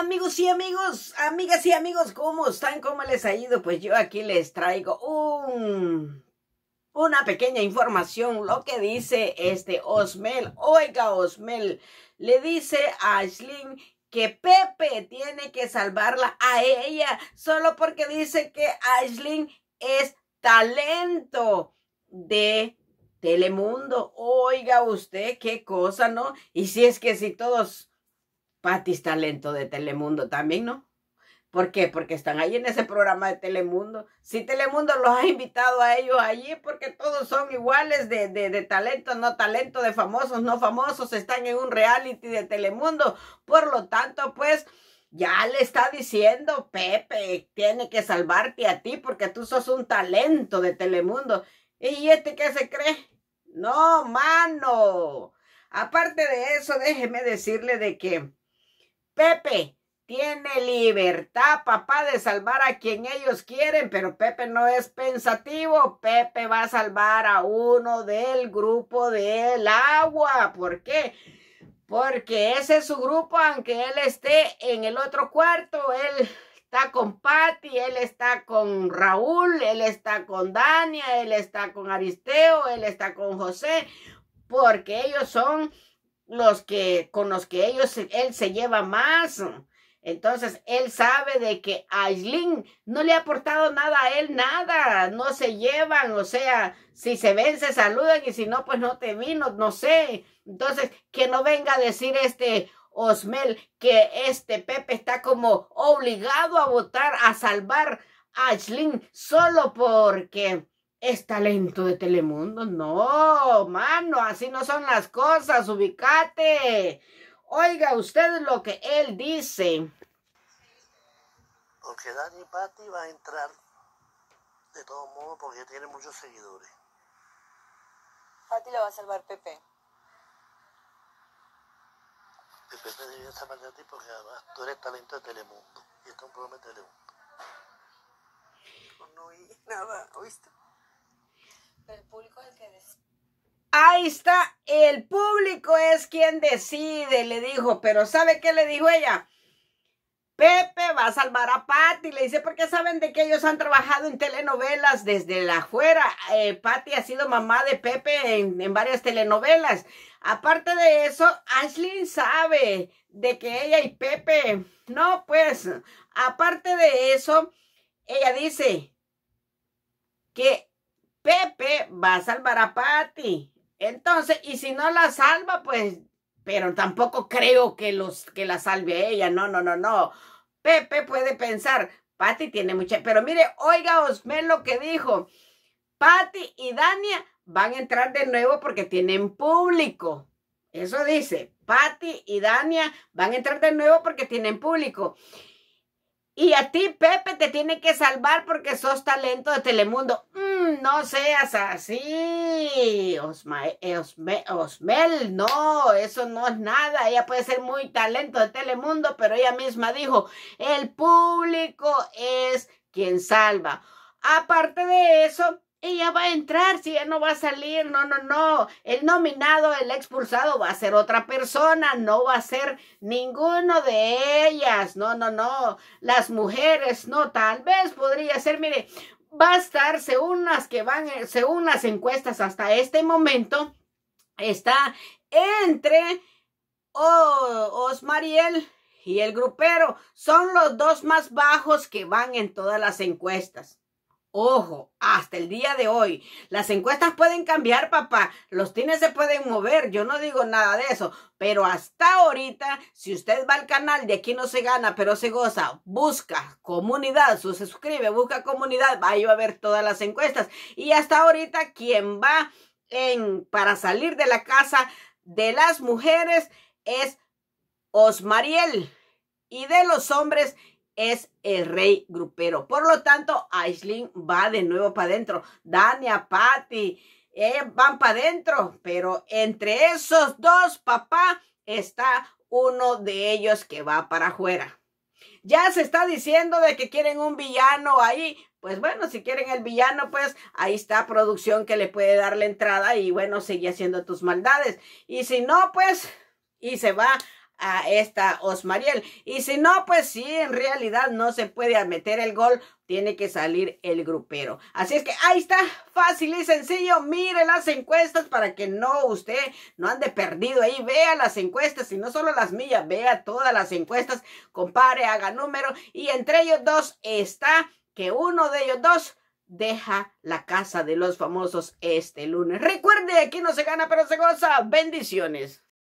Amigos y amigos, amigas y amigos, ¿cómo están? ¿Cómo les ha ido? Pues yo aquí les traigo un, una pequeña información, lo que dice este Osmel. Oiga, Osmel, le dice a Ashlyn que Pepe tiene que salvarla a ella, solo porque dice que Aislin es talento de Telemundo. Oiga usted, qué cosa, ¿no? Y si es que si todos Patis Talento de Telemundo también, ¿no? ¿Por qué? Porque están ahí en ese programa de Telemundo. Si Telemundo los ha invitado a ellos allí, porque todos son iguales de, de, de, talento, no talento, de famosos, no famosos, están en un reality de Telemundo. Por lo tanto, pues ya le está diciendo, Pepe, tiene que salvarte a ti porque tú sos un talento de Telemundo. ¿Y este qué se cree? No, mano. Aparte de eso, déjeme decirle de que Pepe tiene libertad, papá, de salvar a quien ellos quieren, pero Pepe no es pensativo. Pepe va a salvar a uno del grupo del agua. ¿Por qué? Porque ese es su grupo, aunque él esté en el otro cuarto, él está con Patty, él está con Raúl, él está con Dania, él está con Aristeo, él está con José, porque ellos son los que con los que ellos él se lleva más. Entonces, él sabe de que Aislin no le ha aportado nada a él, nada, no se llevan, o sea, si se ven, se saludan y si no, pues no te vino, no sé. Entonces, que no venga a decir este Osmel que este Pepe está como obligado a votar, a salvar a Aislin solo porque es talento de Telemundo. No, mano, así no son las cosas, ubicate. Oiga usted lo que él dice. Porque Dani Patti va a entrar de todo modo porque tiene muchos seguidores. Patti lo va a salvar Pepe. Pepe debería salvar de ti porque además tú eres talento de Telemundo y esto es un problema de Telemundo. No oí nada, ¿oíste? El público es el decide. Ahí está, el público es quien decide, le dijo, pero ¿sabe qué le dijo ella? Pepe va a salvar a Patty, le dice, porque saben de que ellos han trabajado en telenovelas desde la afuera. Eh, Patty ha sido mamá de Pepe en, en, varias telenovelas. Aparte de eso, Ashley sabe de que ella y Pepe, no, pues, aparte de eso, ella dice que Pepe va a salvar a Patty. Entonces, y si no la salva, pues, pero tampoco creo que, los, que la salve ella. No, no, no, no. Pepe puede pensar, Patty tiene mucha... Pero mire, oiga Osmel lo que dijo. Patty y Dania van a entrar de nuevo porque tienen público. Eso dice, Patty y Dania van a entrar de nuevo porque tienen público. Y a ti, Pepe, te tiene que salvar porque sos talento de Telemundo. Mm, no seas así, eh, Osmel. No, eso no es nada. Ella puede ser muy talento de Telemundo, pero ella misma dijo, el público es quien salva. Aparte de eso, ella va a entrar, si ella no va a salir, no, no, no. El nominado, el expulsado va a ser otra persona, no va a ser ninguno de ellas, no, no, no. Las mujeres, no, tal vez podría ser, mire, va a estar según las que van, eh, según las encuestas hasta este momento, está entre oh, Osmariel y el grupero. Son los dos más bajos que van en todas las encuestas. Ojo, hasta el día de hoy. Las encuestas pueden cambiar, papá. Los tines se pueden mover. Yo no digo nada de eso. Pero hasta ahorita, si usted va al canal de aquí no se gana, pero se goza, busca comunidad, se suscribe, busca comunidad, va va a ver todas las encuestas. Y hasta ahorita, quien va en, para salir de la casa de las mujeres es Osmariel. Y de los hombres es el rey grupero. Por lo tanto, Aisling va de nuevo para adentro. Dania, Patty, eh, van para adentro. Pero entre esos dos, papá, está uno de ellos que va para afuera. Ya se está diciendo de que quieren un villano ahí. Pues bueno, si quieren el villano, pues ahí está producción que le puede dar la entrada y bueno, sigue haciendo tus maldades. Y si no, pues, y se va a esta Osmariel. Y si no, pues sí, en realidad no se puede meter el gol, tiene que salir el grupero. Así es que ahí está, fácil y sencillo. Mire las encuestas para que no usted no ande perdido ahí. Vea las encuestas y no solo las mías. vea todas las encuestas, compare, haga número. Y entre ellos dos está que uno de ellos dos deja la casa de los famosos este lunes. Recuerde, aquí no se gana, pero se goza. Bendiciones.